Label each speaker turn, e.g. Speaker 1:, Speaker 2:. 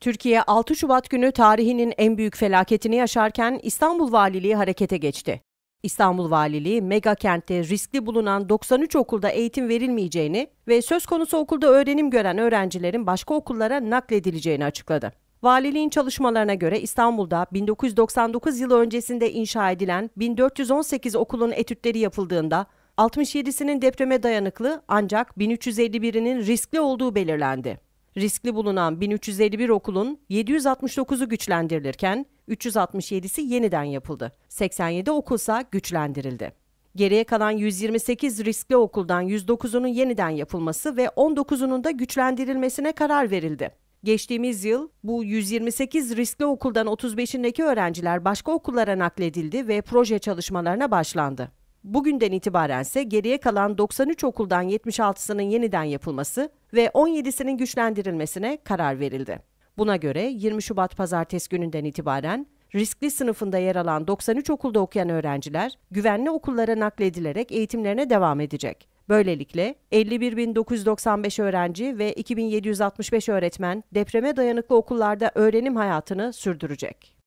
Speaker 1: Türkiye 6 Şubat günü tarihinin en büyük felaketini yaşarken İstanbul Valiliği harekete geçti. İstanbul Valiliği mega kentte riskli bulunan 93 okulda eğitim verilmeyeceğini ve söz konusu okulda öğrenim gören öğrencilerin başka okullara nakledileceğini açıkladı. Valiliğin çalışmalarına göre İstanbul'da 1999 yılı öncesinde inşa edilen 1418 okulun etütleri yapıldığında 67'sinin depreme dayanıklı ancak 1351'inin riskli olduğu belirlendi. Riskli bulunan 1351 okulun 769'u güçlendirilirken 367'si yeniden yapıldı. 87 okulsa güçlendirildi. Geriye kalan 128 riskli okuldan 109'unun yeniden yapılması ve 19'unun da güçlendirilmesine karar verildi. Geçtiğimiz yıl bu 128 riskli okuldan 35'indeki öğrenciler başka okullara nakledildi ve proje çalışmalarına başlandı. Bugünden itibaren ise geriye kalan 93 okuldan 76'sının yeniden yapılması ve 17'sinin güçlendirilmesine karar verildi. Buna göre 20 Şubat pazartesi gününden itibaren riskli sınıfında yer alan 93 okulda okuyan öğrenciler güvenli okullara nakledilerek eğitimlerine devam edecek. Böylelikle 51.995 öğrenci ve 2765 öğretmen depreme dayanıklı okullarda öğrenim hayatını sürdürecek.